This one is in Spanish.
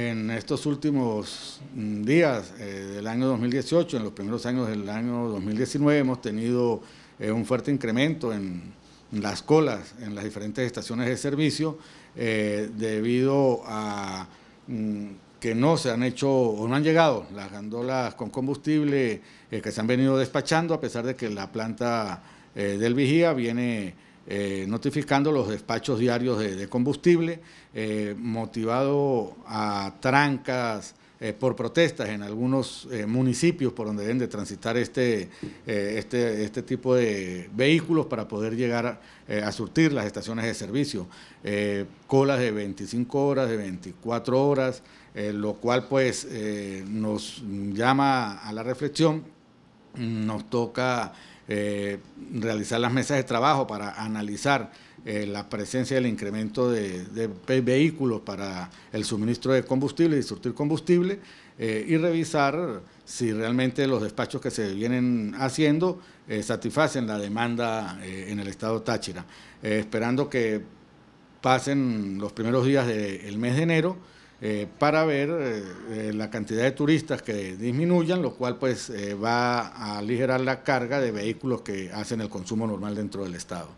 En estos últimos mm, días eh, del año 2018, en los primeros años del año 2019, hemos tenido eh, un fuerte incremento en las colas en las diferentes estaciones de servicio eh, debido a mm, que no se han hecho o no han llegado las gandolas con combustible que se han venido despachando a pesar de que la planta del vigía viene eh, notificando los despachos diarios de, combustible, eh, motivado a trancas eh, por protestas en algunos municipios por donde deben de transitar este, este, este, tipo de vehículos para poder llegar a, a surtir las estaciones de servicio. colas de 25 horas, de 24 horas, lo cual pues nos llama a la reflexión, nos toca... Eh, realizar las mesas de trabajo para analizar eh, la presencia del incremento de, vehículos para el suministro de combustible y surtir combustible eh, y revisar si realmente los despachos que se vienen haciendo satisfacen la demanda en el estado Táchira, esperando que pasen los primeros días del mes de enero eh, para ver eh, eh, la cantidad de turistas que disminuyan, lo cual pues va a aligerar la carga de vehículos que hacen el consumo normal dentro del Estado.